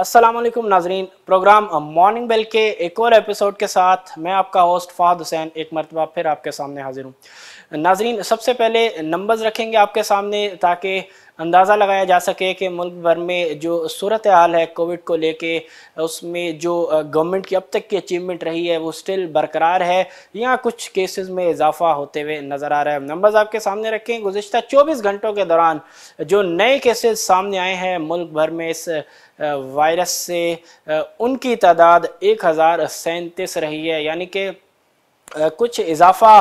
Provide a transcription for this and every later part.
वालेकुम नाजरीन programme morning bell के एक और एपिसोड के साथ मैं आपका होस्ट फ़ाद हुसैन एक मरतबा फिर आपके सामने हाजिर हूँ नाजरीन सबसे पहले नंबर्स रखेंगे आपके सामने ताकि अंदाज़ा लगाया जा सके कि मुल्क भर में जो सूरत हाल है कोविड को लेके उसमें जो गवर्नमेंट की अब तक की अचीवमेंट रही है वो स्टिल बरकरार है या कुछ केसेस में इजाफा होते हुए नज़र आ रहा है नंबर्स आपके सामने रखें गुजशत 24 घंटों के दौरान जो नए केसेस सामने आए हैं मुल्क भर में इस वायरस से उनकी तादाद एक हज़ार रही है यानी कि कुछ इजाफा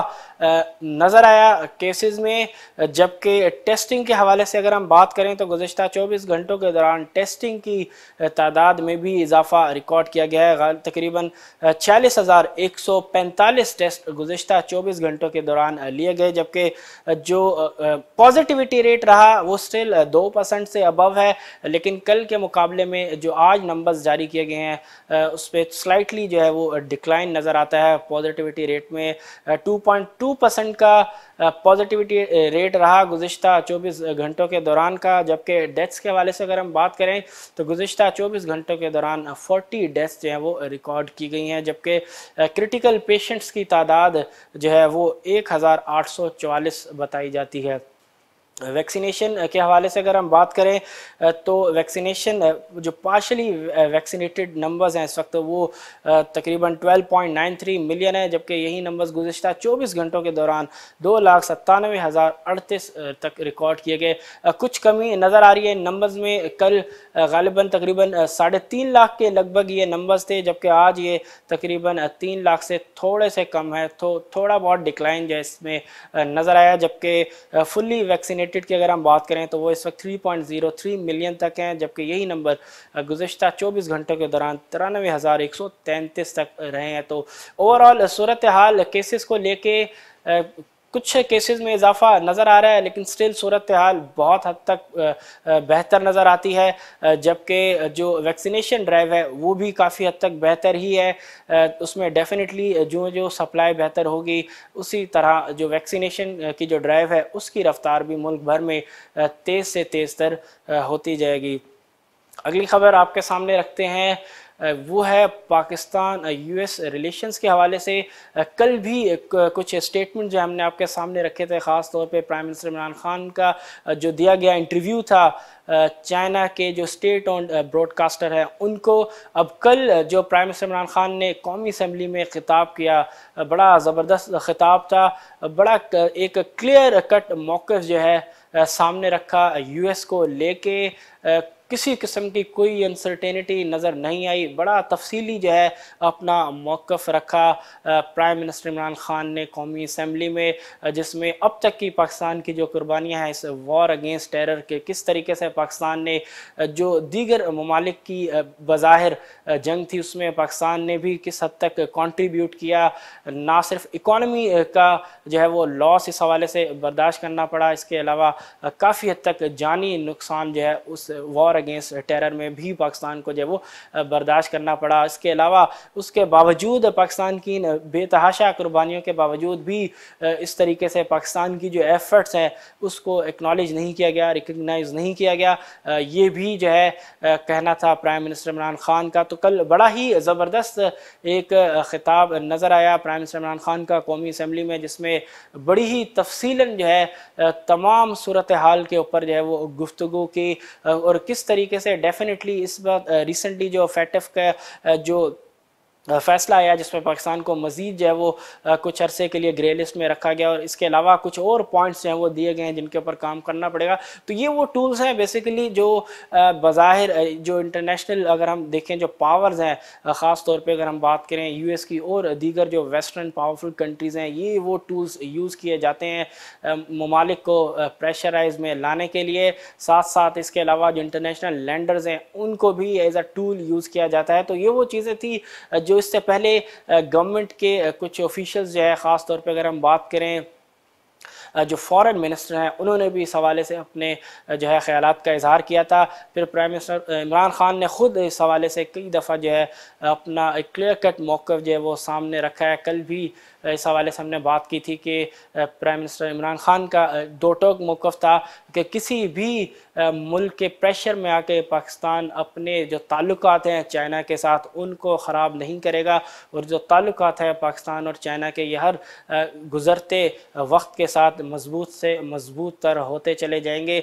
नज़र आया केसेस में जबकि टेस्टिंग के हवाले से अगर हम बात करें तो गुजशत 24 घंटों के दौरान टेस्टिंग की तादाद में भी इजाफा रिकॉर्ड किया गया है तकरीबन छियालीस हज़ार एक सौ पैंतालीस टेस्ट गुजशत 24 घंटों के दौरान लिए गए जबकि जो पॉजिटिविटी रेट रहा वो स्टिल दो परसेंट से अबव है लेकिन कल के मुकाबले में जो आज नंबर्स जारी किए गए हैं उस पर स्लाइटली जो है वो डिक्लाइन नज़र आता है पॉजिटिविटी रेट में two point two two percent का पॉजिटिविटी रेट रहा गुज्त 24 घंटों के दौरान का जबकि डेथ्स के हवाले से अगर हम बात करें तो गुज्त 24 घंटों के दौरान 40 डेथ्स जो हैं वो रिकॉर्ड की गई हैं जबकि क्रिटिकल पेशेंट्स की तादाद जो है वो 1844 बताई जाती है वैक्सीनेशन के हवाले से अगर हम बात करें तो वैक्सीनेशन जो पार्शली वैक्सीनेटेड नंबर्स हैं इस वक्त वो तकरीबन 12.93 मिलियन है जबकि यही नंबर्स गुजशत 24 घंटों के दौरान दो लाख सत्तानवे हज़ार अड़तीस तक रिकॉर्ड किए गए कुछ कमी नज़र आ रही है नंबर्स में कल गालिबा तकरीबन साढ़े तीन लाख के लगभग ये नंबर्स थे जबकि आज ये तकरीबन तीन लाख से थोड़े से कम है तो थोड़ा बहुत डिक्लाइन जो इसमें नज़र आया जबकि फुल्ली वैक्सीनेट रिलेटेड की अगर हम बात करें तो वो इस वक्त 3.03 मिलियन तक हैं जबकि यही नंबर गुजशत 24 घंटों के दौरान तिरानवे हज़ार एक सौ तैंतीस तक रहे हैं तो ओवरऑल सूरत हाल केसेस को लेके कुछ केसेस में इजाफा नज़र आ रहा है लेकिन स्टिल सूरत हाल बहुत हद तक बेहतर नज़र आती है जबकि जो वैक्सीनेशन ड्राइव है वो भी काफ़ी हद तक बेहतर ही है उसमें डेफिनेटली जो जो सप्लाई बेहतर होगी उसी तरह जो वैक्सीनेशन की जो ड्राइव है उसकी रफ्तार भी मुल्क भर में तेज़ से तेज़ तर होती जाएगी अगली खबर आपके सामने रखते हैं वो है पाकिस्तान यूएस रिलेशंस के हवाले से कल भी कुछ स्टेटमेंट जो हमने आपके सामने रखे थे ख़ास तौर पे प्राइम मिनिस्टर इमरान खान का जो दिया गया इंटरव्यू था चाइना के जो स्टेट ऑन ब्रॉडकास्टर हैं उनको अब कल जो प्राइम मिनिस्टर इमरान खान ने कौमी असम्बली में ख़िताब किया बड़ा ज़बरदस्त ख़िताब था बड़ा एक क्लियर कट मौक़ जो है सामने रखा यूएस को लेके किसी किस्म की कोई अनसर्टेनिटी नज़र नहीं आई बड़ा तफसीली जो है अपना मौक़ रखा प्राइम मिनिस्टर इमरान ख़ान ने कौमी असम्बली में जिसमें अब तक की पाकिस्तान की जो कुर्बानियाँ हैं इस वॉर अगेंस्ट टेरर के किस तरीके से पाकिस्तान ने जो दीगर ममालिक की बज़ाहिर जंग थी उसमें पाकिस्तान ने भी किस हद तक कॉन्ट्रीब्यूट किया ना सिर्फ इकॉनमी का जो है वो लॉस इस हवाले से बर्दाश्त करना पड़ा इसके अलावा काफ़ी हद तक जानी नुकसान जो है उस वॉर अगेंस्ट टेरर में भी पाकिस्तान को जो है वो बर्दाश्त करना पड़ा इसके अलावा उसके बावजूद पाकिस्तान की बेतहाशा कुर्बानियों के बावजूद भी इस तरीके से पाकिस्तान की जो एफ़र्ट्स हैं उसको एक्नॉलेज नहीं किया गया रिकगनाइज नहीं किया गया ये भी जो है कहना था प्राइम मिनिस्टर इमरान खान का तो कल बड़ा ही ज़बरदस्त एक खिताब नज़र आया प्राइम मिनिस्टर इमरान खान का कौमी असम्बली में जिसमें बड़ी ही तफसीला जो है तमाम सूरत हाल के ऊपर जो है वो गुफ्तु की और किस तरीके से डेफिनेटली इस बात रिसेंटली जो फैटफ का जो फैसला आया जिसमें पाकिस्तान को मज़ीद जो है वो कुछ अरसे के लिए ग्रे लिस्ट में रखा गया और इसके अलावा कुछ और पॉइंट्स हैं वो दिए गए हैं जिनके ऊपर काम करना पड़ेगा तो ये वो टूल्स हैं बेसिकली जो बाहिर जो इंटरनेशनल अगर हम देखें जो पावर्स हैं ख़ास तौर पर अगर हम बात करें यू एस की और दीगर जो वेस्टर्न पावरफुल कंट्रीज़ हैं ये वो टूल्स यूज़ किए जाते हैं ममालिक को प्रेशराइज में लाने के लिए साथ साथ इसके अलावा जो इंटरनेशनल लैंडर्स हैं उनको भी एज अ टूल यूज़ किया जाता है तो ये वो चीज़ें थी जो जो इससे पहले गवर्नमेंट के कुछ ऑफिशल्स जो है ख़ास तौर पर अगर हम बात करें जो फॉरेन मिनिस्टर हैं उन्होंने भी इस हवाले से अपने जो है ख्याल का इजहार किया था फिर प्राइम मिनिस्टर इमरान खान ने ख़ुद इस हवाले से कई दफ़ा जो है अपना एक क्लियर कट मौक़ जो है वो सामने रखा है कल भी इस हवाले से हमने बात की थी कि प्राइम मिनिस्टर इमरान खान का दो टोक मौक़ था कि किसी भी मुल्क के प्रेशर में आके पाकिस्तान अपने जो ताल्लुक हैं चाइना के साथ उनको ख़राब नहीं करेगा और जो ताल्लुक हैं पाकिस्तान और चाइना के यह हर गुज़रते वक्त के साथ मजबूत से मजबूत तर होते चले जाएंगे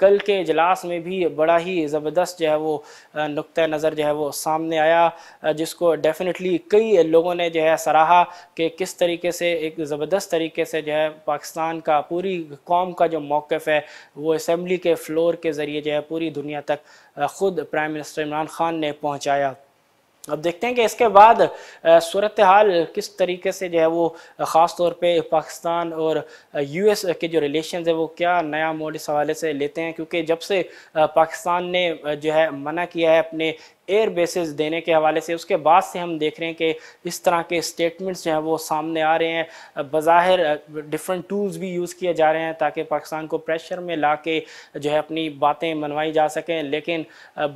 कल के इजलास में भी बड़ा ही ज़बरदस्त जो है वो नुक़ नज़र जो है वो सामने आया जिसको डेफिनेटली कई लोगों ने जो है सराहा कि किस इस तरीके से एक ज़बरदस्त तरीके से जो है पाकिस्तान का पूरी कौम का जो मौक़ है वो इसम्बली के फ्लोर के ज़रिए जो है पूरी दुनिया तक ख़ुद प्राइम मिनिस्टर इमरान खान ने पहुँचाया अब देखते हैं कि इसके बाद सूरत हाल किस तरीके से जो है वो ख़ास तौर पे पाकिस्तान और यूएस के जो रिलेशन है वो क्या नया मोड इस हवाले से लेते हैं क्योंकि जब से पाकिस्तान ने जो है मना किया है अपने एयर बेसिस देने के हवाले से उसके बाद से हम देख रहे हैं कि इस तरह के स्टेटमेंट्स जो हैं वो सामने आ रहे हैं बज़ाहिर डिफरेंट टूल्स भी यूज़ किए जा रहे हैं ताकि पाकिस्तान को प्रेशर में ला के जो है अपनी बातें मनवाई जा सकें लेकिन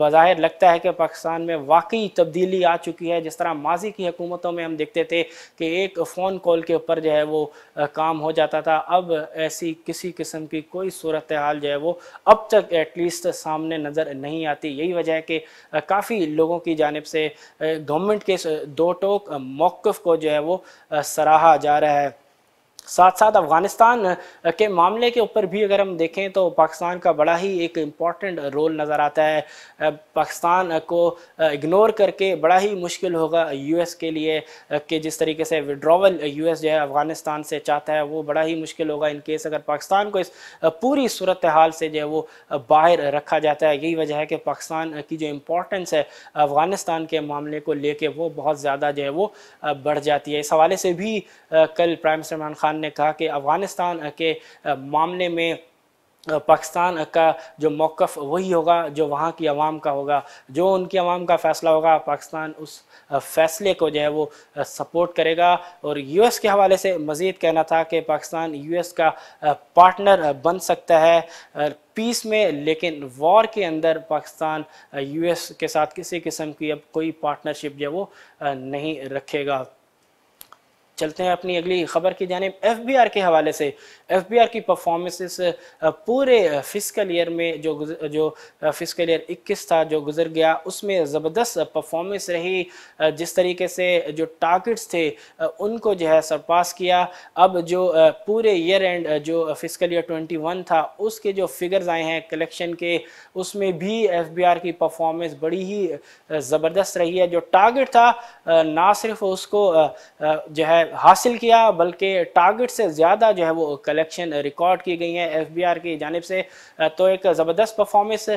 बज़ाहिर लगता है कि पाकिस्तान में वाकई तब्दीली आ चुकी है जिस तरह माजी की हकूमतों में हम देखते थे कि एक फ़ोन कॉल के ऊपर जो है वो काम हो जाता था अब ऐसी किसी किस्म की कोई सूरत हाल जो है वो अब तक एटलीस्ट सामने नज़र नहीं आती यही वजह है कि काफ़ी लोगों की जानब से गवर्नमेंट के दो टोक मौक़ को जो है वो सराहा जा रहा है साथ साथ अफ़गानिस्तान के मामले के ऊपर भी अगर हम देखें तो पाकिस्तान का बड़ा ही एक इम्पॉर्टेंट रोल नज़र आता है पाकिस्तान को इग्नोर करके बड़ा ही मुश्किल होगा यूएस के लिए कि जिस तरीके से विड्रॉवल यूएस जो है अफ़गानिस्तान से चाहता है वो बड़ा ही मुश्किल होगा इन केस अगर पाकिस्तान को इस पूरी सूरत हाल से जो है वो बाहर रखा जाता है यही वजह है कि पाकिस्तान की जो इम्पोर्टेंस है अफ़गानिस्तान के मामले को लेकर वो बहुत ज़्यादा जो है वो बढ़ जाती है इस हवाले से भी कल प्राइम मिनिस्टर इमरान खान खान ने कहा कि अफ़गानिस्तान के मामले में पाकिस्तान का जो मौक़ वही होगा जो वहाँ की आवाम का होगा जो उनकी आवाम का फ़ैसला होगा पाकिस्तान उस फैसले को जो है वो सपोर्ट करेगा और यूएस के हवाले से मज़ीद कहना था कि पाकिस्तान यूएस का पार्टनर बन सकता है पीस में लेकिन वॉर के अंदर पाकिस्तान यूएस के साथ किसी किस्म की अब कोई पार्टनरशिप जो है वो नहीं रखेगा चलते हैं अपनी अगली खबर की जानब एफ बी आर के हवाले से एफ बी आर की परफॉर्मेंसेस पूरे फिजिकल ईयर में जो जो फिजिकल ईयर 21 था जो गुजर गया उसमें ज़बरदस्त परफॉर्मेंस रही जिस तरीके से जो टारगेट्स थे उनको जो है सरपास किया अब जो पूरे ईयर एंड जो फिजिकल ईयर 21 था उसके जो फिगर्स आए हैं कलेक्शन के उसमें भी एफ बी आर की परफॉर्मेंस बड़ी ही ज़बरदस्त रही है जो टारगेट था ना सिर्फ उसको जो है हासिल किया बल्कि टारगेट से ज़्यादा जो है वो कलेक्शन रिकॉर्ड की गई हैं एफ बी आर की जानब से तो एक ज़बरदस्त परफॉर्मेंस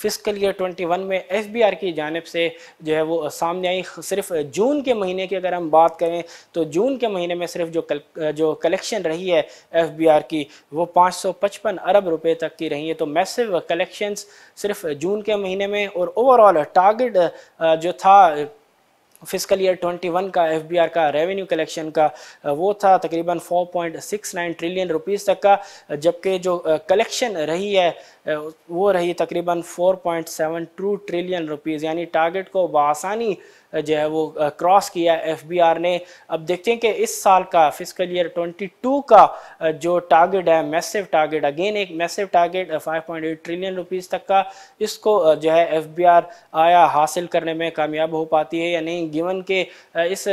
फिजिकल ईयर 21 में एफ बी आर की जानब से जो है वो सामने आई सिर्फ जून के महीने की अगर हम बात करें तो जून के महीने में सिर्फ जो कल, जो कलेक्शन रही है एफ बी आर की वो 555 अरब रुपए तक की रही है तो मैसिव कलेक्शंस सिर्फ जून के महीने में और ओवरऑल टारगेट जो था फिजिकल ईयर 21 का एफबीआर का रेवेन्यू कलेक्शन का वो था तकरीबन 4.69 ट्रिलियन रुपीस तक का जबकि जो कलेक्शन रही है वो रही तकरीबन ट्रू ट्रिलियन रुपीस यानी टारगेट को बसानी जो है वो क्रॉस किया एफबीआर ने अब देखते हैं कि इस साल का फिजिकल ईयर 22 का जो टारगेट है मैसिव टारगेट अगेन एक मैसिव टारगेट 5.8 ट्रिलियन रुपीस तक का इसको जो है एफबीआर आया हासिल करने में कामयाब हो पाती है या नहीं गिवन के इस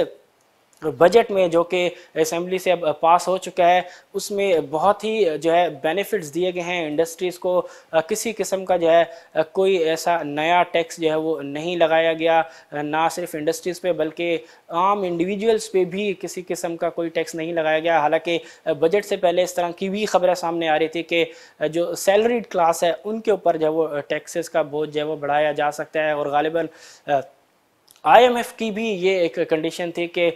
बजट में जो कि असम्बली से अब पास हो चुका है उसमें बहुत ही जो है बेनिफिट्स दिए गए हैं इंडस्ट्रीज़ को किसी किस्म का जो है कोई ऐसा नया टैक्स जो है वो नहीं लगाया गया ना सिर्फ इंडस्ट्रीज़ पे बल्कि आम इंडिविजुअल्स पे भी किसी किस्म का कोई टैक्स नहीं लगाया गया हालांकि बजट से पहले इस तरह की भी खबरें सामने आ रही थी कि जो सैलरीड क्लास है उनके ऊपर जो है वो टैक्सेस का बोझ जो है वो बढ़ाया जा सकता है और गालिबा आईएमएफ की भी ये एक कंडीशन थी कि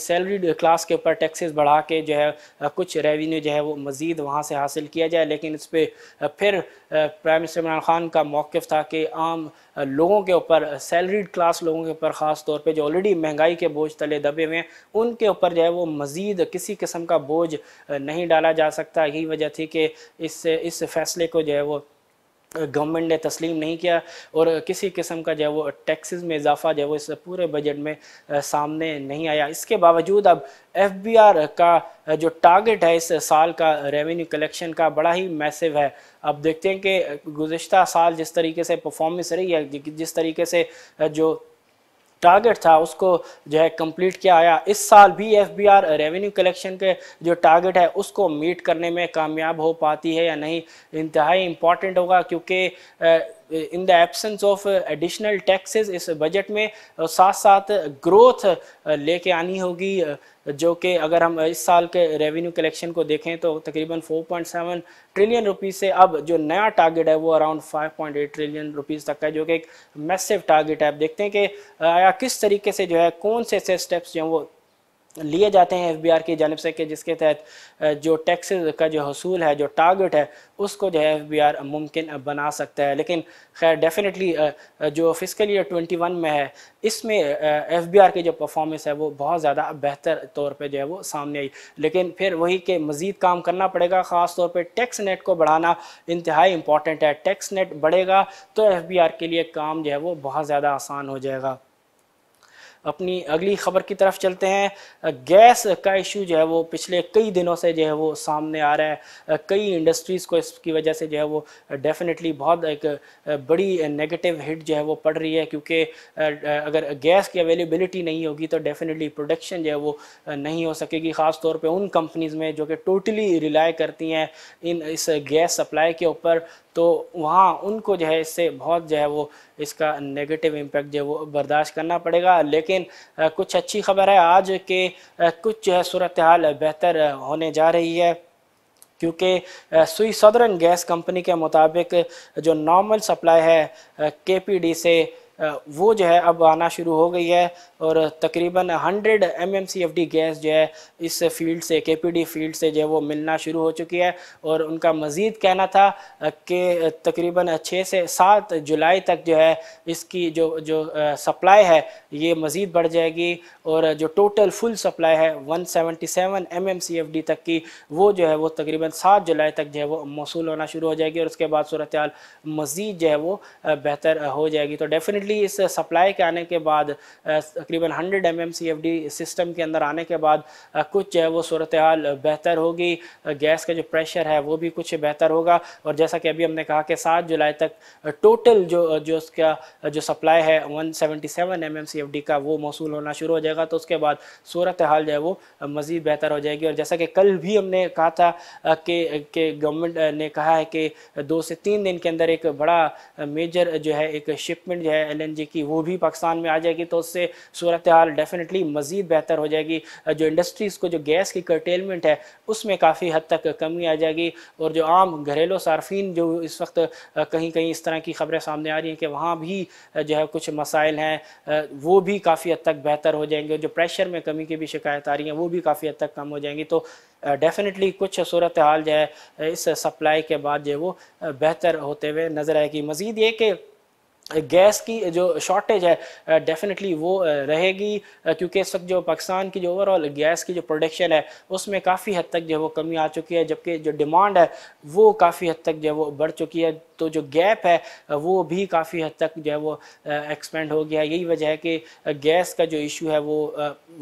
सैलरीड क्लास के ऊपर टैक्सेस बढ़ा के जो है कुछ रेवेन्यू जो है वो मज़ीद वहाँ से हासिल किया जाए लेकिन इस पर फिर प्राइम मिनिस्टर इमरान खान का मौक़ था कि आम लोगों के ऊपर सैलरीड क्लास लोगों के ऊपर ख़ास तौर पर जो ऑलरेडी महंगाई के बोझ तले दबे हुए हैं उनके ऊपर जो है वो मज़ीद किसी किस्म का बोझ नहीं डाला जा सकता यही वजह थी कि इस इस फैसले को जो है वो गवर्नमेंट ने तस्लीम नहीं किया और किसी किस्म का जो है वो टैक्सेस में इजाफा जो है वो इस पूरे बजट में सामने नहीं आया इसके बावजूद अब एफबीआर का जो टारगेट है इस साल का रेवेन्यू कलेक्शन का बड़ा ही मैसिव है अब देखते हैं कि गुजशत साल जिस तरीके से परफॉर्मेंस रही है जिस तरीके से जो टारगेट था उसको जो है कंप्लीट किया आया इस साल भी एफबीआर रेवेन्यू कलेक्शन के जो टारगेट है उसको मीट करने में कामयाब हो पाती है या नहीं इंतहाई इम्पॉर्टेंट होगा क्योंकि in the absence of additional taxes इस बजट में साथ साथ ग्रोथ लेके आनी होगी जो कि अगर हम इस साल के रेवेन्यू कलेक्शन को देखें तो तकरीबन 4.7 ट्रिलियन रुपीज़ से अब जो नया टारगेट है वो अराउंड 5.8 ट्रिलियन रुपीज़ तक का जो कि एक मैसिव टारगेट है आप देखते हैं कि आया किस तरीके से जो है कौन से ऐसे स्टेप्स जो हैं वो लिए जाते हैं एफ की जानब से कि जिसके तहत जो टैक्स का जो हसूल है जो टारगेट है उसको जो है एफ बी आर मुमकिन बना सकता है लेकिन खैर डेफिनेटली जो फिजिकल ईयर 21 में है इसमें एफ बी आर की जो परफॉर्मेंस है वो बहुत ज़्यादा बेहतर तौर पे जो है वो सामने आई लेकिन फिर वही के मज़ीद काम करना पड़ेगा ख़ास तौर पर टैक्स नेट को बढ़ाना इंतहाई इम्पॉर्टेंट है टैक्स नेट बढ़ेगा तो एफ बी आर के लिए काम जो है वो बहुत ज़्यादा आसान हो जाएगा अपनी अगली खबर की तरफ चलते हैं गैस का इशू जो है वो पिछले कई दिनों से जो है वो सामने आ रहा है कई इंडस्ट्रीज़ को इसकी वजह से जो है वो डेफिनेटली बहुत एक बड़ी नेगेटिव हिट जो है वो पड़ रही है क्योंकि अगर गैस की अवेलेबिलिटी नहीं होगी तो डेफिनेटली प्रोडक्शन जो है वो नहीं हो सकेगी ख़ास तौर पर उन कंपनीज़ में जो कि टोटली रिलाय करती हैं इन इस गैस सप्लाई के ऊपर तो वहाँ उनको जो है इससे बहुत जो है वो इसका नेगेटिव इम्पैक्ट जो वो बर्दाश्त करना पड़ेगा लेकिन कुछ अच्छी खबर है आज के कुछ जो है सूरत हाल बेहतर होने जा रही है क्योंकि सुई सदरन गैस कंपनी के मुताबिक जो नॉर्मल सप्लाई है केपीडी से वो जो है अब आना शुरू हो गई है और तकरीबन 100 M M C F D gas जो है इस फील्ड से के पी डी फील्ड से जो है वो मिलना शुरू हो चुकी है और उनका मज़ीद कहना था कि तकरीबन छः से सात जुलाई तक जो है इसकी जो जो सप्लाई है ये मज़ीद बढ़ जाएगी और जो टोटल फुल सप्लाई है 177 एमएमसीएफडी तक की वो जो है वो तकरीबन सात जुलाई तक जो है वो मौसू होना शुरू हो जाएगी और उसके बाद सूरत मज़ीद जो है वो बेहतर हो जाएगी तो डेफिनेट डेफिनेटली इस सप्लाई के आने के बाद तकरीबन हंड्रेड एम एम सिस्टम के अंदर आने के बाद कुछ जो है वो सूरत हाल बेहतर होगी गैस का जो प्रेशर है वो भी कुछ बेहतर होगा और जैसा कि अभी हमने कहा कि सात जुलाई तक टोटल जो जो उसका जो सप्लाई है वन सेवेंटी सेवन का वो मौसू होना शुरू हो जाएगा तो उसके बाद सूरत हाल जो है वो मज़ीद बेहतर हो जाएगी और जैसा कि कल भी हमने कहा था कि कि गवर्नमेंट ने कहा है कि दो से तीन दिन के अंदर एक बड़ा मेजर जो है एक शिपमेंट जो है एल की वो भी पाकिस्तान में आ जाएगी तो उससे सूरत हाल डेफिनेटली मज़ीद बेहतर हो जाएगी जो इंडस्ट्रीज़ को जो गैस की कर्टेलमेंट है उसमें काफ़ी हद तक कमी आ जाएगी और जो आम घरेलू सार्फिन जो इस वक्त कहीं कहीं इस तरह की खबरें सामने आ रही हैं कि वहाँ भी जो है कुछ मसाइल हैं वो भी काफ़ी हद तक बेहतर हो जाएंगे जो प्रेशर में कमी की भी शिकायत आ रही हैं वो भी काफ़ी हद तक कम हो जाएंगी तो डेफिनेटली कुछ सूरत हाल जो है इस सप्लाई के बाद जो है वो बेहतर होते हुए नज़र आएगी मज़ीद ये कि गैस की जो शॉर्टेज है डेफिनेटली वो रहेगी क्योंकि इस वक्त जो पाकिस्तान की जो ओवरऑल गैस की जो प्रोडक्शन है उसमें काफ़ी हद तक जो है वो कमी आ चुकी है जबकि जो डिमांड है वो काफ़ी हद तक जो है वो बढ़ चुकी है तो जो गैप है वो भी काफ़ी हद तक जो है वो एक्सपेंड हो गया यही वजह है कि गैस का जो इशू है वो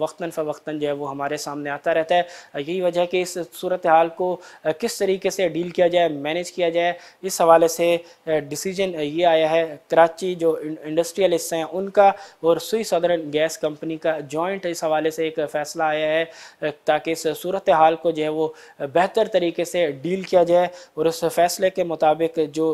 वक्ता फ़वक्ता जो है वो हमारे सामने आता रहता है यही वजह है कि इस सूरत हाल को किस तरीके से डील किया जाए मैनेज किया जाए इस हवाले से डिसीजन ये आया है कराची जो इंडस्ट्रियल हिस्से हैं उनका और सुई सदरन गैस कंपनी का जॉइंट इस हवाले से एक फ़ैसला आया है ताकि इस सूरत हाल को जो है वो बेहतर तरीके से डील किया जाए और उस फैसले के मुताबिक जो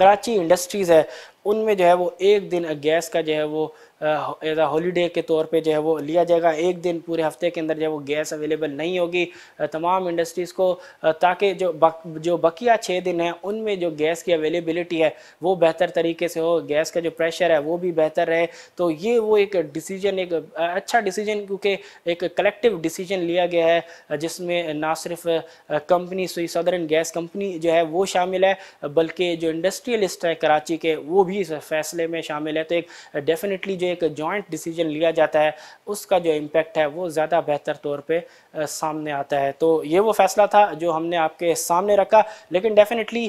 कराची इंडस्ट्रीज़ है उनमें जो है वो एक दिन गैस का जो है वो एज आ हॉलीडे के तौर पे जो है वो लिया जाएगा एक दिन पूरे हफ्ते के अंदर जो है वो गैस अवेलेबल नहीं होगी तमाम इंडस्ट्रीज़ को ताकि जो बक, जो बकिया छः दिन हैं उनमें जो गैस की अवेलेबिलिटी है वो बेहतर तरीके से हो गैस का जो प्रेशर है वो भी बेहतर रहे तो ये वो एक डिसीजन एक अच्छा डिसीजन क्योंकि एक कलेक्टिव डिसीजन लिया गया है जिसमें ना सिर्फ कंपनी सुई सदरन गैस कंपनी जो है वो शामिल है बल्कि जो इंडस्ट्रियलिस्ट है कराची के वो भी इस फैसले में शामिल है तो एक डेफिनेटली जो एक जॉइंट डिसीजन लिया जाता है उसका जो इम्पैक्ट है वो ज़्यादा बेहतर तौर पे सामने आता है तो ये वो फैसला था जो हमने आपके सामने रखा लेकिन डेफिनेटली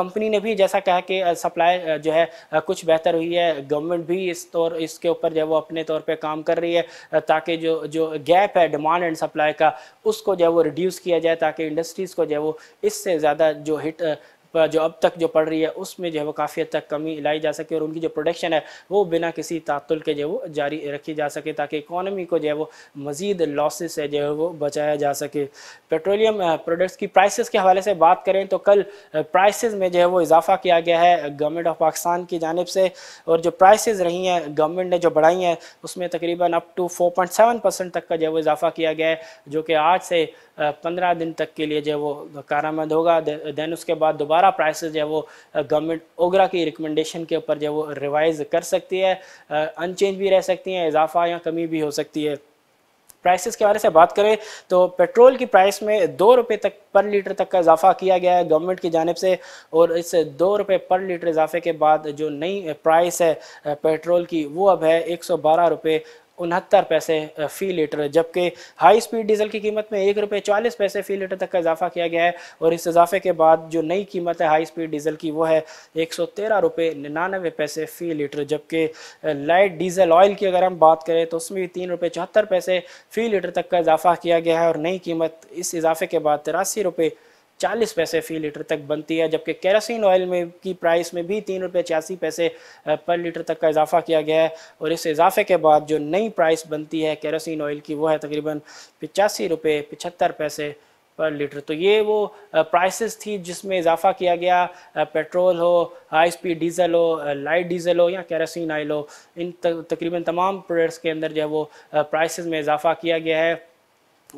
कंपनी ने भी जैसा कहा कि सप्लाई जो है कुछ बेहतर हुई है गवर्नमेंट भी इस तौर इसके ऊपर जो है वो अपने तौर पर काम कर रही है ताकि जो जो गैप है डिमांड एंड सप्लाई का उसको जो है वो रिड्यूस किया जाए ताकि इंडस्ट्रीज़ को जो है वो इससे ज़्यादा जो हिट जो अब तक जो पड़ रही है उसमें जो है वो काफ़ी हद तक कमी लाई जा सके और उनकी जो प्रोडक्शन है वो बिना किसी तातुल के जो है वो जारी रखी जा सके ताकि इकोनॉमी को जो है वो मज़ीद लॉसेस से जो है वो बचाया जा सके पेट्रोलियम प्रोडक्ट्स की प्राइसेस के हवाले से बात करें तो कल प्राइसेस में जो है वो इजाफा किया गया है गवर्नमेंट ऑफ पाकिस्तान की जानब से और जो प्राइस रही हैं गवर्नमेंट ने जो बढ़ाई हैं उसमें तकरीबन अप टू फोर परसेंट तक का जो है वो इजाफा किया गया है जो कि आज से पंद्रह दिन तक के लिए जो है वो कारामंद होगा देन उसके बाद दोबारा प्राइसेस जो है वो गवर्नमेंट ओगरा की रिकमेंडेशन के ऊपर जो है वो रिवाइज कर सकती है अनचेंज भी रह सकती हैं इजाफा या कमी भी हो सकती है प्राइसेस के बारे से बात करें तो पेट्रोल की प्राइस में दो रुपये तक पर लीटर तक का इजाफा किया गया है गवर्नमेंट की जानब से और इस दो रुपये पर लीटर इजाफे के बाद जो नई प्राइस है पेट्रोल की वो अब है एक सौ बारह रुपये उनहत्तर पैसे फ़ी लीटर जबकि हाई स्पीड डीजल की कीमत में एक रुपये चालीस पैसे फ़ी लीटर तक का इजाफा किया गया है और इस इजाफे के बाद जो नई कीमत है हाई स्पीड डीजल की वो है एक सौ तेरह रुपये निन्यानवे पैसे फ़ी लीटर जबकि लाइट डीजल ऑयल की अगर हम बात करें तो उसमें भी तीन रुपये चौहत्तर पैसे फ़ी लीटर तक का इजाफा किया गया है और नई कीमत इस इजाफे के बाद तिरासी रुपये चालीस पैसे फी लीटर तक बनती है जबकि कैरासिन ऑयल में की प्राइस में भी तीन रुपये छियासी पैसे पर लीटर तक का इजाफा किया गया है और इस इजाफे के बाद जो नई प्राइस बनती है कैरासिन ऑयल की वो है तकरीबन पचासी रुपये पचहत्तर पैसे पर लीटर तो ये वो प्राइसेस थी जिसमें इजाफा किया गया पेट्रोल हो हाई स्पीड डीजल हो लाइट डीजल हो या कैरासिन ऑयल हो इन तकरीबन तमाम प्रोडक्ट्स के अंदर जो है वो प्राइसेस में इजाफा किया गया है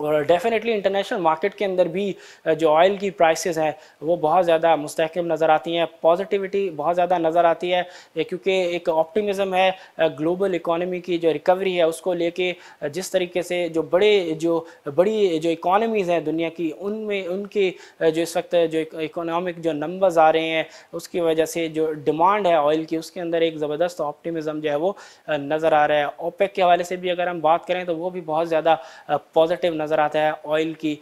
और डेफिनेटली इंटरनेशनल मार्केट के अंदर भी जो ऑयल की प्राइसेस हैं वो बहुत ज़्यादा मुस्तकम नज़र आती हैं पॉजिटिविटी बहुत ज़्यादा नज़र आती है क्योंकि एक ऑप्टिमिज़म है ग्लोबल इकोनॉमी की जो रिकवरी है उसको लेके जिस तरीके से जो बड़े जो बड़ी जो इकोनॉमीज़ हैं दुनिया की उनमें उनके जो इस वक्त जो इकोनॉमिक जो नंबर्स आ रहे हैं उसकी वजह से जो डिमांड है ऑयल की उसके अंदर एक ज़बरदस्त ऑप्टिमिज़म जो है वो नज़र आ रहा है ओपेक के हवाले से भी अगर हम बात करें तो वो भी बहुत ज़्यादा पॉजिटिव नज़र आता है ऑयल की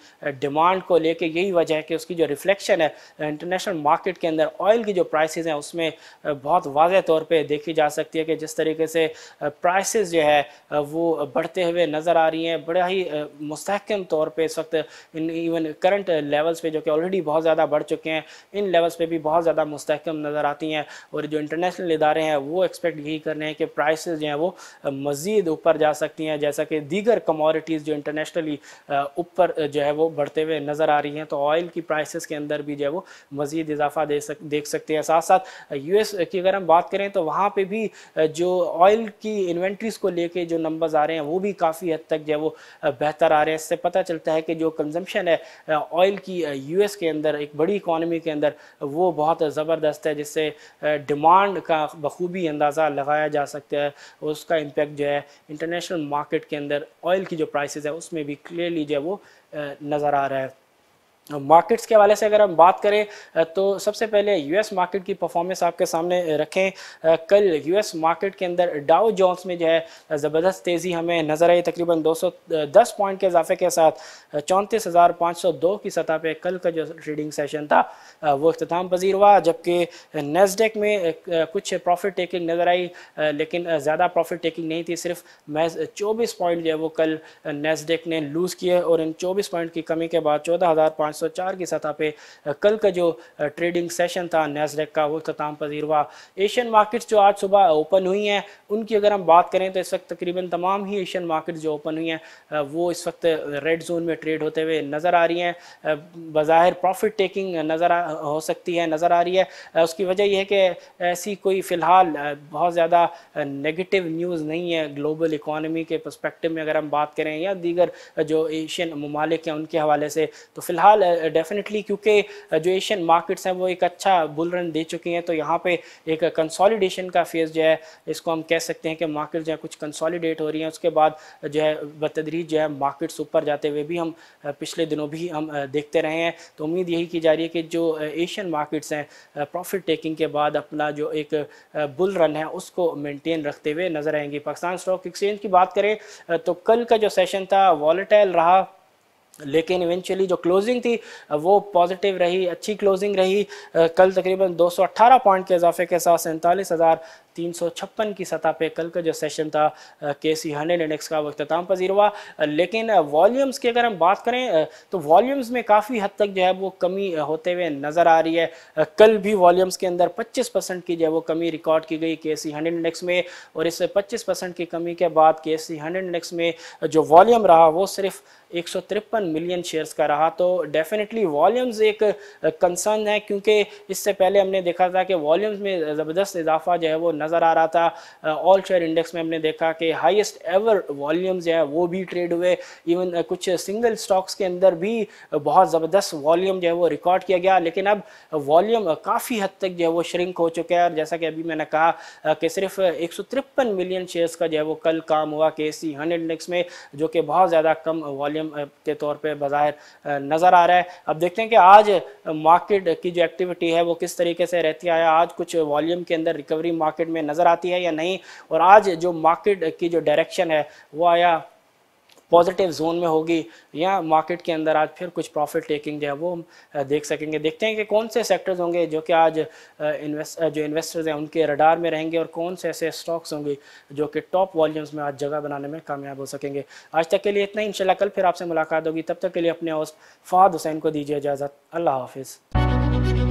डिमांड को लेके यही वजह है कि उसकी जो रिफ्लेक्शन है इंटरनेशनल मार्केट के अंदर ऑयल की जो प्राइसेस हैं उसमें बहुत वाजह तौर पे देखी जा सकती है कि जिस तरीके से प्राइसेस जो है वो बढ़ते हुए नज़र आ रही हैं बड़ा ही मुस्तकम तौर पर इस वक्त इन इवन करंट लेवल्स पर जो कि ऑलरेडी बहुत ज़्यादा बढ़ चुके हैं इन लेवल्स पर भी बहुत ज़्यादा मस्तकम नज़र आती हैं और जो इंटरनेशनल इदारे हैं वो एक्सपेक्ट यही कर रहे हैं कि प्राइसेस जो हैं वो मज़ीद ऊपर जा सकती हैं जैसा कि दीगर कमोडिटीज़ जो इंटरनेशनली ऊपर जो है वो बढ़ते हुए नज़र आ रही हैं तो ऑयल की प्राइसेस के अंदर भी जो है वो मज़ीद इजाफा दे सक देख सकते हैं साथ साथ यूएस की अगर हम बात करें तो वहाँ पे भी जो ऑयल की इन्वेंट्रीज को लेके जो नंबर्स आ रहे हैं वो भी काफ़ी हद तक जो है वो बेहतर आ रहे हैं इससे पता चलता है कि जो कंजम्पन है ऑयल की एस के अंदर एक बड़ी इकानमी के अंदर वो बहुत ज़बरदस्त है जिससे डिमांड का बखूबी अंदाज़ा लगाया जा सकता है उसका इम्पेक्ट जो है इंटरनेशनल मार्केट के अंदर ऑयल की जो प्राइसेस है उसमें भी क्लियरली जो है वो नज़र आ रहा है मार्केट्स के हवाले से अगर हम बात करें तो सबसे पहले यूएस मार्केट की परफॉर्मेंस आपके सामने रखें कल यूएस मार्केट के अंदर डाउ जॉन्स में जो है ज़बरदस्त तेज़ी हमें नज़र आई तकरीबन 210 पॉइंट के इजाफे के साथ चौंतीस हज़ार पाँच सौ दो की सतह पे कल का जो ट्रेडिंग सेशन था वो अख्ताम पजीर हुआ जबकि नेस्डेक में कुछ प्रॉफिट टेकिंग नज़र आई लेकिन ज़्यादा प्रॉफिट टेकिंग नहीं थी सिर्फ महज चौबीस पॉइंट जो है वो कल नेस्डेक ने लूज़ किए और इन चौबीस पॉइंट की कमी के बाद चौदह हज़ार पाँच 404 के सतह पे कल का जो ट्रेडिंग सेशन था नेसडेक का वो तमाम पजीर हुआ एशियन मार्केट्स जो आज सुबह ओपन हुई हैं उनकी अगर हम बात करें तो इस वक्त तकरीबन तमाम ही एशियन मार्केट्स जो ओपन हुई हैं वो इस वक्त रेड जोन में ट्रेड होते हुए नज़र आ रही हैं बाहिर प्रॉफिट टेकिंग नज़र हो सकती है नज़र आ रही है उसकी वजह यह है कि ऐसी कोई फ़िलहाल बहुत ज़्यादा नेगेटिव न्यूज़ नहीं है ग्लोबल इकोनॉमी के परस्पेक्टिव में अगर हम बात करें या दीगर जो एशियन ममालिक हैं उनके हवाले से तो फ़िलहाल डेफिनेटली क्योंकि जो एशियन मार्केट्स हैं वो एक अच्छा बुल रन दे चुकी हैं तो यहाँ पे एक कंसोलिडेशन का फेज़ जो है इसको हम कह सकते हैं कि मार्केट जो है कुछ कंसोलिडेट हो रही हैं उसके बाद जो है बतदरी जो है मार्केट्स ऊपर जाते हुए भी हम पिछले दिनों भी हम देखते रहे हैं तो उम्मीद यही की जा रही है कि जो एशियन मार्केट्स हैं प्रॉफिट टेकिंग के बाद अपना जो एक बुल रन है उसको मेनटेन रखते हुए नज़र आएंगे पाकिस्तान स्टॉक एक्सचेंज की बात करें तो कल का जो सेशन था वॉलेटाइल रहा लेकिन इवेंचुअली जो क्लोजिंग थी वो पॉजिटिव रही अच्छी क्लोजिंग रही कल तकरीबन 218 पॉइंट के इजाफे के साथ सैंतालीस हज़ार तीन की सतह पे कल का जो सेशन था के सी हंड्रेड इंडेक्स का वो अख्ताम पजीर हुआ लेकिन वॉल्यूम्स की अगर हम बात करें तो वॉल्यूम्स में काफ़ी हद तक जो है वो कमी होते हुए नज़र आ रही है कल भी वॉल्यूम्स के अंदर 25 परसेंट की जो है वो कमी रिकॉर्ड की गई के सी हंड्रेड इंडेक्स में और इस पच्चीस परसेंट की कमी के बाद के सी हंड्रेड इंडेक्स में जो वॉल्यूम रहा वो सिर्फ एक मिलियन शेयर्स का रहा तो डेफिनेटली वॉल्यूम्स एक कंसर्न है क्योंकि इससे पहले हमने देखा था कि वॉल्यूम्स में ज़बरदस्त इजाफा जो है वो नज़र नज़र आ रहा था ऑल शेयर इंडेक्स में हमने देखा कि हाईएस्ट एवर वॉल्यूम्स जो है वो भी ट्रेड हुए इवन कुछ सिंगल स्टॉक्स के अंदर भी बहुत ज़बरदस्त वॉल्यूम जो है वो रिकॉर्ड किया गया लेकिन अब वॉल्यूम काफ़ी हद तक जो है वो श्रिंक हो चुका है और जैसा कि अभी मैंने कहा कि सिर्फ एक मिलियन शेयर्स का जो है वो कल काम हुआ के सी इंडेक्स में जो कि बहुत ज़्यादा कम वॉल्यूम के तौर पर बाहर नज़र आ रहा है अब देखते हैं कि आज मार्केट की जो एक्टिविटी है वो किस तरीके से रहती है आज कुछ वॉल्यूम के अंदर रिकवरी मार्केट में नज़र आती है या नहीं और आज जो मार्केट की जो डायरेक्शन है वो आया पॉजिटिव जोन में होगी या मार्केट के अंदर आज फिर कुछ प्रॉफिट टेकिंग जो है वो हम देख सकेंगे देखते हैं कि कौन से सेक्टर्स होंगे जो कि आज इन्वेस्ट जो इन्वेस्टर्स हैं उनके रडार में रहेंगे और कौन से ऐसे स्टॉक्स होंगे जो कि टॉप वॉल्यूम्स में आज जगह बनाने में कामयाब हो सकेंगे आज तक के लिए इतना ही इनशाला कल फिर आपसे मुलाकात होगी तब तक के लिए अपने होस्ट फाद हुसैन को दीजिए इजाज़त अल्लाह हाफिज़